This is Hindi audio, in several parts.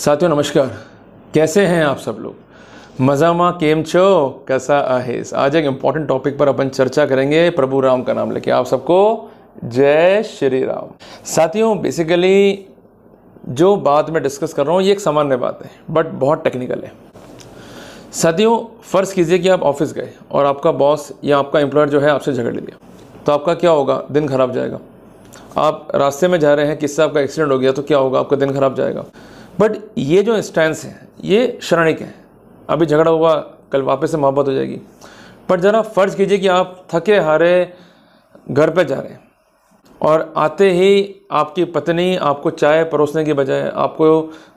साथियों नमस्कार कैसे हैं आप सब लोग मजामा केम छो कैसा आहेस आज एक इम्पॉर्टेंट टॉपिक पर अपन चर्चा करेंगे प्रभु राम का नाम लेके आप सबको जय श्री राम साथियों बेसिकली जो बात मैं डिस्कस कर रहा हूँ ये एक सामान्य बात है बट बहुत टेक्निकल है साथियों फ़र्ज़ कीजिए कि आप ऑफिस गए और आपका बॉस या आपका एम्प्लॉयर जो है आपसे झगड़ लिया तो आपका क्या होगा दिन खराब जाएगा आप रास्ते में जा रहे हैं किससे आपका एक्सीडेंट हो गया तो क्या होगा आपका दिन खराब जाएगा बट ये जो स्टैंड हैं ये क्षणिक हैं अभी झगड़ा हुआ कल वापस से मोहब्बत हो जाएगी बट ज़रा फ़र्ज़ कीजिए कि आप थके हारे घर पर जा रहे हैं और आते ही आपकी पत्नी आपको चाय परोसने के बजाय आपको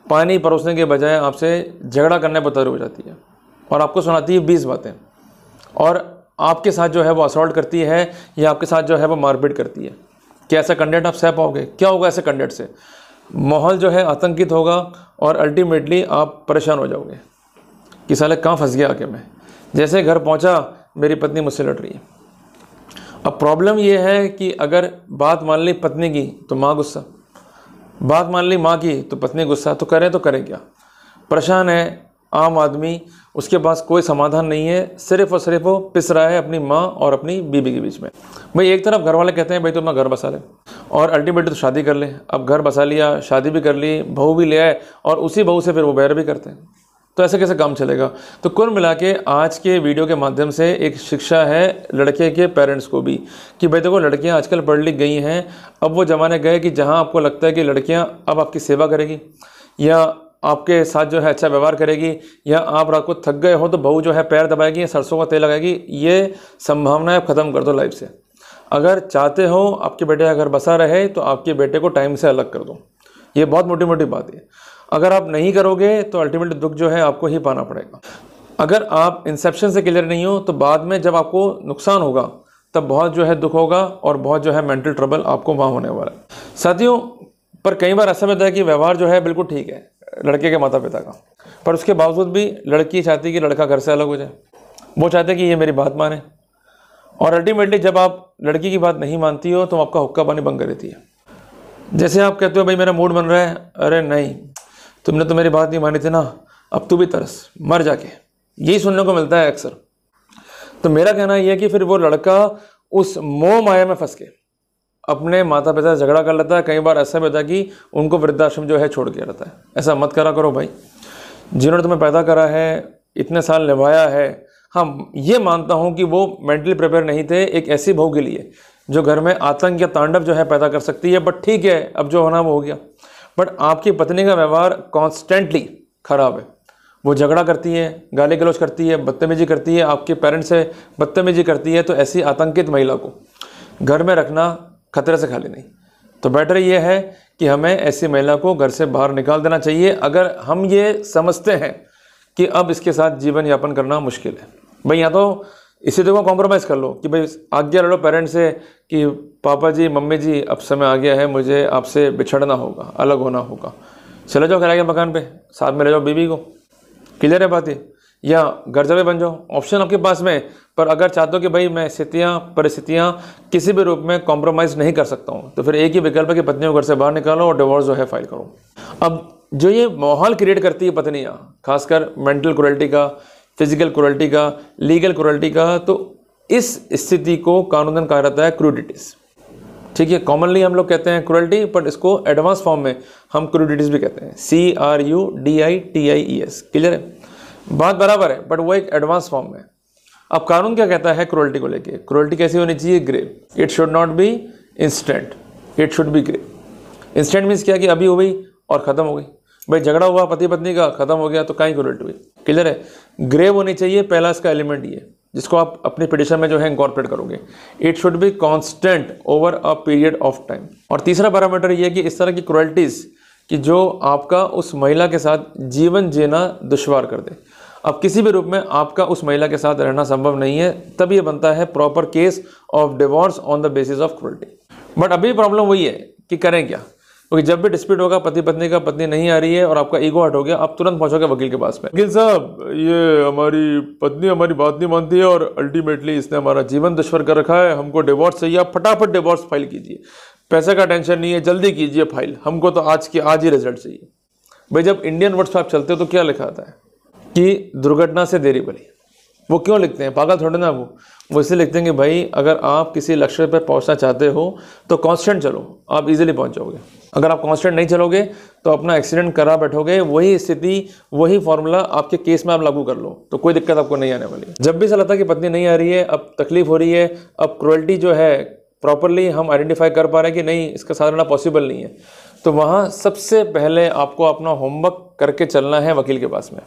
पानी परोसने के बजाय आपसे झगड़ा करने पर तर हो जाती है और आपको सुनाती है बीस बातें और आपके साथ जो है वो असॉल्ट करती है या आपके साथ जो है वो मारपीट करती है कि ऐसा कंडेंट आप सह पाओगे क्या होगा ऐसे कंडेंट से माहौल जो है आतंकित होगा और अल्टीमेटली आप परेशान हो जाओगे कि साले कहाँ फंस गया आके मैं जैसे घर पहुँचा मेरी पत्नी मुझसे लड़ रही है अब प्रॉब्लम यह है कि अगर बात मान ली पत्नी की तो माँ गुस्सा बात मान ली माँ की तो पत्नी गुस्सा तो करें तो करें क्या परेशान है आम आदमी उसके पास कोई समाधान नहीं है सिर्फ और सिर्फ वो पिस रहा है अपनी माँ और अपनी बीबी के बीच में भाई एक तरफ घर वाले कहते हैं भाई तुम तो अपना घर बसा ले और अल्टीमेटली तो शादी कर ले अब घर बसा लिया शादी भी कर ली बहू भी ले आए और उसी बहू से फिर वो बैर भी करते हैं तो ऐसे कैसे काम चलेगा तो कुल मिला के आज के वीडियो के माध्यम से एक शिक्षा है लड़के के पेरेंट्स को भी कि भाई देखो लड़कियां आजकल पढ़ लिख गई हैं अब वो ज़माने गए कि जहां आपको लगता है कि लड़कियां अब आपकी सेवा करेगी या आपके साथ जो है अच्छा व्यवहार करेगी या आप रात को थक गए हो तो बहू जो है पैर दबाएगी या सरसों का तेल लगाएगी ये संभावनाएं आप ख़त्म कर दो लाइफ से अगर चाहते हो आपके बेटे अगर बसा रहे तो आपके बेटे को टाइम से अलग कर दो ये बहुत मोटी मोटी बात है अगर आप नहीं करोगे तो अल्टीमेट दुख जो है आपको ही पाना पड़ेगा अगर आप इंसेप्शन से क्लियर नहीं हो तो बाद में जब आपको नुकसान होगा तब बहुत जो है दुख होगा और बहुत जो है मेंटल ट्रबल आपको वहाँ होने वाला है साथियों पर कई बार ऐसा होता है कि व्यवहार जो है बिल्कुल ठीक है लड़के के माता पिता का पर उसके बावजूद भी लड़की चाहती है कि लड़का घर से अलग हो जाए वो चाहते कि ये मेरी बात माने और अल्टीमेटली जब आप लड़की की बात नहीं मानती हो तो आपका हुक्का पानी बंद कर देती है जैसे आप कहते हो भाई मेरा मूड बन रहा है अरे नहीं तुमने तो मेरी बात नहीं मानी थी ना अब तू भी तरस मर जाके यही सुनने को मिलता है अक्सर तो मेरा कहना यह है कि फिर वो लड़का उस मोह माया में फंस के अपने माता पिता से झगड़ा कर लेता है कई बार ऐसा भी होता है कि उनको वृद्धाश्रम जो है छोड़ के रहता है ऐसा मत करा करो भाई जिन्होंने तुम्हें पैदा करा है इतने साल निभाया है हाँ ये मानता हूँ कि वो मेंटली प्रिपेयर नहीं थे एक ऐसी बहू के लिए जो घर में आतंक या तांडव जो है पैदा कर सकती है बट ठीक है अब जो होना वो हो गया बट आपकी पत्नी का व्यवहार कॉन्स्टेंटली खराब है वो झगड़ा करती है गाली गलौज करती है बदतमीजी करती है आपके पेरेंट्स से बदतमीजी करती है तो ऐसी आतंकित महिला को घर में रखना खतरे से खाली नहीं तो बेटर ये है कि हमें ऐसी महिला को घर से बाहर निकाल देना चाहिए अगर हम ये समझते हैं कि अब इसके साथ जीवन यापन करना मुश्किल है भाई या तो इसी जगह कॉम्प्रोमाइज़ कर लो कि भाई आज्ञा ले लो पेरेंट्स से कि पापा जी मम्मी जी अब समय आ गया है मुझे आपसे बिछड़ना होगा अलग होना होगा चले जाओ किराए के मकान पे साथ में ले जाओ बीवी को क्लियर है बात ये या गर्जबे बन जाओ ऑप्शन आपके पास में पर अगर चाहते हो कि भाई मैं स्थितियाँ परिस्थितियाँ किसी भी रूप में कॉम्प्रोमाइज़ नहीं कर सकता हूँ तो फिर एक ही विकल्प है कि पत्नी को घर से बाहर निकालो और डिवोर्स जो है फाइल करो अब जो ये माहौल क्रिएट करती है पत्नियाँ खासकर मेंटल क्रुअल्टी का फिजिकल क्रुअल्टी का लीगल क्रुअल्टी का तो इस स्थिति को कानूनन कहा जाता है क्रूडिटीज़ ठीक है कॉमनली हम लोग कहते हैं क्रुअल्टी पर इसको एडवांस फॉर्म में हम क्रूडिटीज़ भी कहते हैं C R U D I T I E S clear है बात बराबर है बट वो एक एडवांस फॉर्म में अब कानून क्या कहता है क्रोल्टी को लेके क्रोल्टी कैसी होनी चाहिए grave it should not be instant it should be grave instant means क्या कि अभी हो गई और ख़त्म हो गई भाई झगड़ा हुआ पति पत्नी का ख़त्म हो गया तो कहीं क्रोल्टी हुई क्लियर है ग्रेव होनी चाहिए पहला इसका एलिमेंट ये जिसको आप अपने पिटिशन में जो है इंकॉर्पोरेट करोगे it should be constant over a period of time और तीसरा पैरामीटर ये कि इस तरह की क्रोल्टीज़ कि जो आपका उस महिला के साथ जीवन जीना दुशवार कर दे अब किसी भी रूप में आपका उस महिला के साथ रहना संभव नहीं है तब ये बनता है proper case of divorce on the basis of cruelty but अभी प्रॉब्लम वही है कि करें क्या क्योंकि जब भी डिस्प्यूट होगा पति पत्नी का पत्नी नहीं आ रही है और आपका ईगो हट हो गया आप तुरंत पहुंचोगे वकील के पास में वकील साहब ये हमारी पत्नी हमारी बात नहीं मानती है और अल्टीमेटली इसने हमारा जीवन दुश्वर कर रखा है हमको डिवोर्स चाहिए आप फटाफट डिवोर्स फाइल कीजिए पैसे का टेंशन नहीं है जल्दी कीजिए फाइल हमको तो आज की आज ही रिजल्ट चाहिए भाई जब इंडियन वर्ड्स पर आप चलते हो तो क्या लिखा आता है कि दुर्घटना से देरी बनी वो क्यों लिखते हैं पागल थोड़े ना वो वो इसलिए लिखते हैं कि भाई अगर आप किसी लक्ष्य पर पहुंचना चाहते हो तो कांस्टेंट चलो आप इजीली पहुंच जाओगे अगर आप कांस्टेंट नहीं चलोगे तो अपना एक्सीडेंट करा बैठोगे वही स्थिति वही फॉर्मूला आपके केस में आप लागू कर लो तो कोई दिक्कत आपको नहीं आने वाली जब भी सलाह था कि पत्नी नहीं आ रही है अब तकलीफ हो रही है अब क्रोल्टी जो है प्रॉपरली हम आइडेंटिफाई कर पा रहे हैं कि नहीं इसका साधना पॉसिबल नहीं है तो वहाँ सबसे पहले आपको अपना होमवर्क करके चलना है वकील के पास में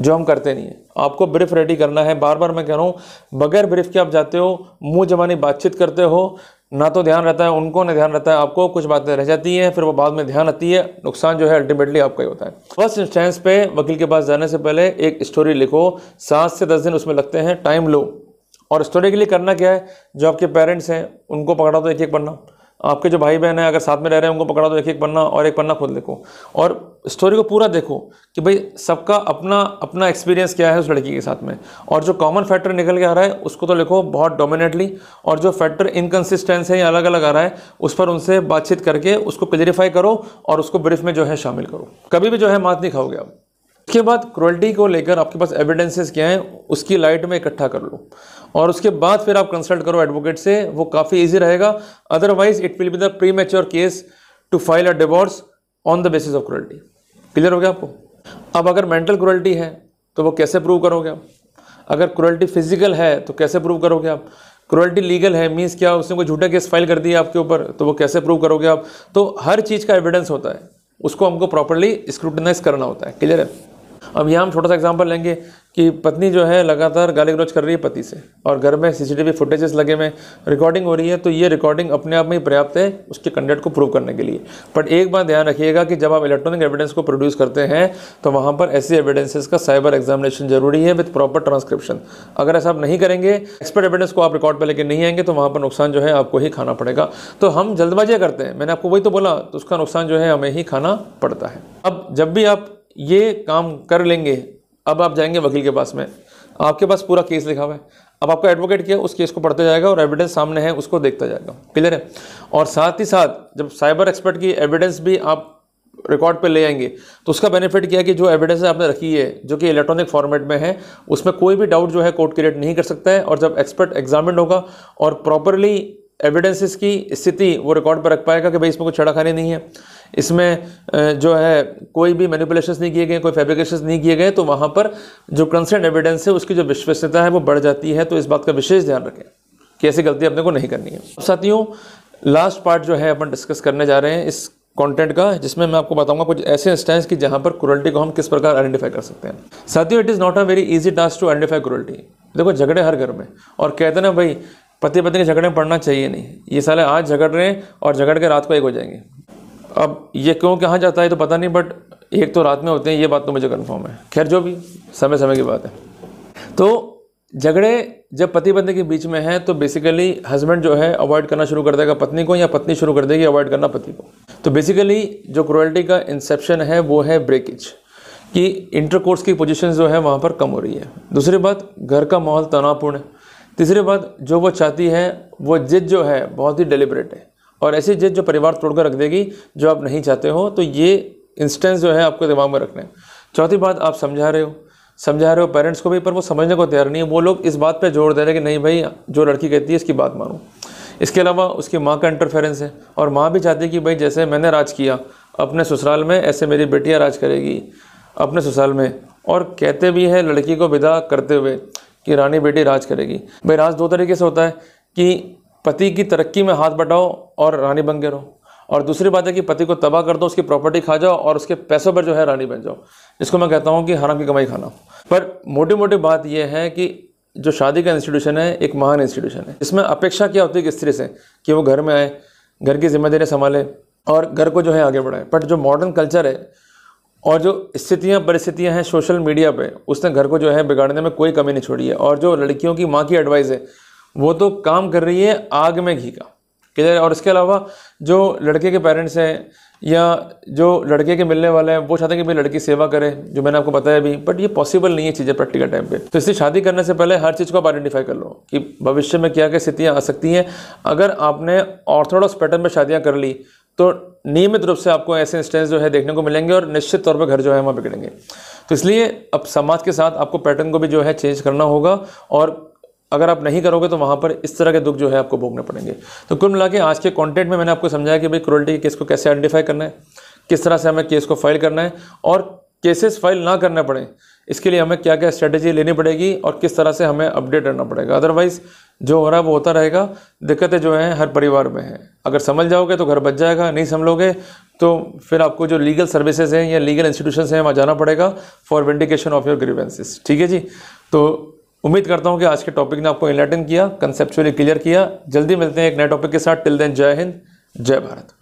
जो हम करते नहीं हैं आपको ब्रीफ रेडी करना है बार बार मैं कह रहा हूँ बगैर ब्रीफ के आप जाते हो मुँह जबानी बातचीत करते हो ना तो ध्यान रहता है उनको ना ध्यान रहता है आपको कुछ बातें रह जाती हैं फिर वो बाद में ध्यान आती है नुकसान जो है अल्टीमेटली आपका ही होता है फर्स्ट इंस्टेंस पे वकील के पास जाने से पहले एक स्टोरी लिखो सात से दस दिन उसमें लगते हैं टाइम लो और स्टोरी के लिए करना क्या है जो आपके पेरेंट्स हैं उनको पकड़ा तो एक एक पढ़ना आपके जो भाई बहन है अगर साथ में रह रहे हैं उनको पकड़ा तो एक एक पन्ना और एक पन्ना खुद देखो और स्टोरी को पूरा देखो कि भाई सबका अपना अपना एक्सपीरियंस क्या है उस लड़की के साथ में और जो कॉमन फैक्टर निकल के आ रहा है उसको तो लिखो बहुत डोमिनेटली और जो फैक्टर इनकन्सिस्टेंस है या अलग अलग आ रहा है उस पर उनसे बातचीत करके उसको क्लियरिफाई करो और उसको ब्रीफ में जो है शामिल करो कभी भी जो है मात नहीं खाओगे आप उसके बाद क्रोल्टी को लेकर आपके पास एविडेंसेस क्या हैं उसकी लाइट में इकट्ठा कर लो और उसके बाद फिर आप कंसल्ट करो एडवोकेट से वो काफ़ी इजी रहेगा otherwise it will be the premature case to file a divorce on the basis of cruelty clear हो गया आपको अब अगर मेंटल क्रोल्टी है तो वो कैसे प्रूव करोगे आप अगर क्रोल्टी फिजिकल है तो कैसे प्रूव करोगे आप क्रोल्टी लीगल है मीन्स क्या उसने कोई झूठा केस फाइल कर दिया आपके ऊपर तो वो कैसे प्रूव करोगे आप तो हर चीज़ का एविडेंस होता है उसको हमको प्रॉपरली स्क्रूटनाइज करना होता है क्लियर है अब यहाँ हम छोटा सा एग्जांपल लेंगे कि पत्नी जो है लगातार गाली गलौज कर रही है पति से और घर में सीसीटीवी फुटेजेस लगे में रिकॉर्डिंग हो रही है तो ये रिकॉर्डिंग अपने आप में ही पर्याप्त है उसके कंडक्ट को प्रूव करने के लिए बट एक बात ध्यान रखिएगा कि जब आप इलेक्ट्रॉनिक एविडेंस को प्रोड्यूस करते हैं तो वहाँ पर ऐसी एविडेंसेज का साइबर एग्जामिनेशन जरूरी है विथ प्रॉपर ट्रांसक्रिप्शन अगर ऐसा आप नहीं करेंगे एक्सपर्ट एविडेंस को आप रिकॉर्ड पर लेकर नहीं आएंगे तो वहाँ पर नुकसान जो है आपको ही खाना पड़ेगा तो हम जल्दबाजिया करते हैं मैंने आपको वही तो बोला तो उसका नुकसान जो है हमें ही खाना पड़ता है अब जब भी आप ये काम कर लेंगे अब आप जाएंगे वकील के पास में आपके पास पूरा केस लिखा हुआ है अब आपका एडवोकेट किया उस केस को पढ़ता जाएगा और एविडेंस सामने है उसको देखता जाएगा क्लियर है और साथ ही साथ जब साइबर एक्सपर्ट की एविडेंस भी आप रिकॉर्ड पे ले आएंगे तो उसका बेनिफिट क्या है कि जो एविडेंस आपने रखी है जो कि इलेक्ट्रॉनिक फॉर्मेट में है उसमें कोई भी डाउट जो है कोर्ट क्रिएट नहीं कर सकता है और जब एक्सपर्ट एग्जामिन होगा और प्रॉपरली एविडेंसेस की स्थिति वो रिकॉर्ड पर रख पाएगा कि भाई इसमें कोई छेड़ाखानी नहीं है इसमें जो है कोई भी मैनिपुलेशन नहीं किए गए कोई फैब्रिकेशन नहीं किए गए तो वहाँ पर जो कंसर्न एविडेंस है उसकी जो विश्वसनीयता है वो बढ़ जाती है तो इस बात का विशेष ध्यान रखें कि ऐसी गलती अपने को नहीं करनी है साथियों लास्ट पार्ट जो है अपन डिस्कस करने जा रहे हैं इस कंटेंट का जिसमें मैं आपको बताऊंगा कुछ ऐसे इंस्टेंस कि जहाँ पर क्रुअल्टी को हम किस प्रकार आइडेंटिफाई कर सकते हैं साथियों it is not a very easy task to identify cruelty देखो झगड़े हर घर में और कहते ना भाई पति पत्नी के में पड़ना चाहिए नहीं ये साले आज झगड़ रहे हैं और झगड़ के रात को एक हो जाएंगे अब ये क्यों कहाँ जाता है तो पता नहीं बट एक तो रात में होते हैं ये बात तो मुझे कन्फर्म है खैर जो भी समय समय की बात है तो झगड़े जब पति पत्नी के बीच में है तो बेसिकली हस्बैंड जो है अवॉइड करना शुरू कर देगा पत्नी को या पत्नी शुरू कर देगी अवॉइड करना पति को तो बेसिकली जो क्रुअल्टी का इंसेप्शन है वो है ब्रेकेज कि इंटरकोर्स की पोजीशंस जो है वहाँ पर कम हो रही है दूसरी बात घर का माहौल तनावपूर्ण है तीसरी बात जो वो चाहती है वो जिद जो है बहुत ही डेलिबरेट है और ऐसी जिद जो परिवार तोड़कर रख देगी जो आप नहीं चाहते हो तो ये इंस्टेंस जो है आपको दिमाग में रखना है चौथी बात आप समझा रहे हो समझा रहे हो पेरेंट्स को भी पर वो समझने को तैयार नहीं है वो लोग इस बात पर जोर दे रहे हैं कि नहीं भाई जो लड़की कहती है इसकी बात मानो इसके अलावा उसकी माँ का इंटरफेरेंस है और माँ भी चाहती है कि भाई जैसे मैंने राज किया अपने ससुराल में ऐसे मेरी बेटियाँ राज करेगी अपने ससुराल में और कहते भी हैं लड़की को विदा करते हुए कि रानी बेटी राज करेगी भाई राज दो तरीके से होता है कि पति की तरक्की में हाथ बटाओ और रानी बन के रहो और दूसरी बात है कि पति को तबाह कर दो उसकी प्रॉपर्टी खा जाओ और उसके पैसों पर जो है रानी बन जाओ इसको मैं कहता हूँ कि हराम की कमाई खाना पर मोटी मोटी बात यह है कि जो शादी का इंस्टीट्यूशन है एक महान इंस्टीट्यूशन है इसमें अपेक्षा क्या होती है कि स्त्री से कि वो घर में आए घर की जिम्मेदारी संभाले और घर को जो है आगे बढ़ाए बट जो मॉडर्न कल्चर है और जो स्थितियाँ परिस्थितियाँ हैं सोशल मीडिया पे उसने घर को जो है बिगाड़ने में कोई कमी नहीं छोड़ी है और जो लड़कियों की माँ की एडवाइस है वो तो काम कर रही है आग में घी का किधर और इसके अलावा जो लड़के के पेरेंट्स हैं या जो लड़के के मिलने वाले हैं वो चाहते हैं कि भाई लड़की सेवा करे जो मैंने आपको बताया अभी बट ये पॉसिबल नहीं है चीज़ें प्रैक्टिकल टाइम पे तो इसलिए शादी करने से पहले हर चीज़ को आप आइडेंटिफाई कर लो कि भविष्य में क्या क्या स्थितियाँ आ सकती हैं अगर आपने ऑर्थोडॉक्स पैटर्न में शादियाँ कर ली तो नियमित रूप से आपको ऐसे इंस्टेंस जो है देखने को मिलेंगे और निश्चित तौर पर घर जो है वहाँ बिगड़ेंगे तो इसलिए अब समाज के साथ आपको पैटर्न को भी जो है चेंज करना होगा और अगर आप नहीं करोगे तो वहाँ पर इस तरह के दुख जो है आपको भोगने पड़ेंगे तो कुल मिला के आज के कॉन्टेंट में मैंने आपको समझाया कि भाई क्रोल्टी के केस को कैसे आइडेंटिफाई करना है किस तरह से हमें केस को फाइल करना है और केसेस फाइल ना करने पड़े इसके लिए हमें क्या क्या स्ट्रेटेजी लेनी पड़ेगी और किस तरह से हमें अपडेट रहना पड़ेगा अदरवाइज़ जो हो रहा है वो होता रहेगा दिक्कतें जो हैं हर परिवार में हैं अगर समझ जाओगे तो घर बच जाएगा नहीं समझोगे तो फिर आपको जो लीगल सर्विसेज हैं या लीगल इंस्टीट्यूशन हैं वहाँ जाना पड़ेगा for vindication of your grievances ठीक है जी तो उम्मीद करता हूँ कि आज के टॉपिक ने आपको इनलाइटन किया कंसेप्चुअली क्लियर किया जल्दी मिलते हैं एक नए टॉपिक के साथ टिल देन जय हिंद जय भारत